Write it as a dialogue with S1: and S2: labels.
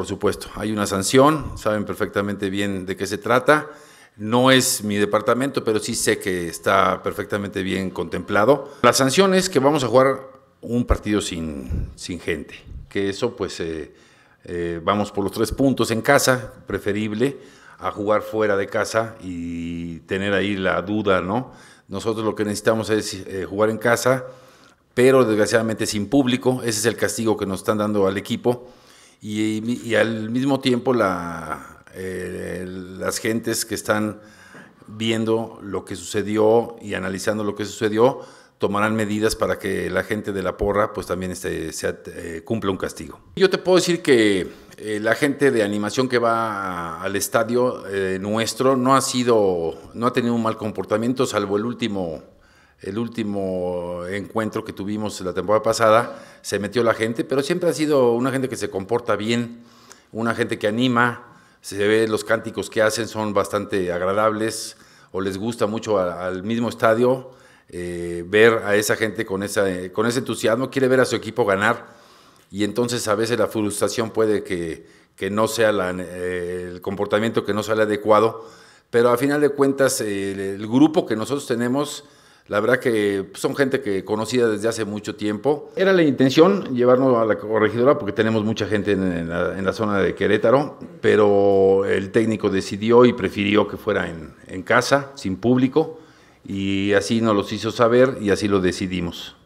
S1: Por supuesto, hay una sanción, saben perfectamente bien de qué se trata. No es mi departamento, pero sí sé que está perfectamente bien contemplado. La sanción es que vamos a jugar un partido sin, sin gente, que eso pues eh, eh, vamos por los tres puntos en casa, preferible a jugar fuera de casa y tener ahí la duda, ¿no? Nosotros lo que necesitamos es eh, jugar en casa, pero desgraciadamente sin público, ese es el castigo que nos están dando al equipo y, al mismo tiempo la, eh, las gentes que están viendo lo que sucedió y analizando lo que sucedió, tomarán medidas para que la gente de la porra pues también este, eh, cumpla un castigo. Yo te puedo decir que eh, la gente de animación que va al estadio nuestro no ha sido, no ha tenido un mal comportamiento, salvo el último el último encuentro que tuvimos la temporada pasada, se metió la gente, pero siempre ha sido una gente que se comporta bien, una gente que anima, se ve los cánticos que hacen, son bastante agradables o les gusta mucho al mismo estadio eh, ver a esa gente con, esa, con ese entusiasmo, quiere ver a su equipo ganar y entonces a veces la frustración puede que, que no sea eh, el comportamiento que no sale adecuado, pero a final de cuentas eh, el grupo que nosotros tenemos la verdad que son gente que conocida desde hace mucho tiempo. Era la intención llevarnos a la corregidora porque tenemos mucha gente en la, zona de Querétaro, pero el técnico decidió y prefirió que fuera en, en casa, sin público, y así nos los hizo saber y así lo decidimos.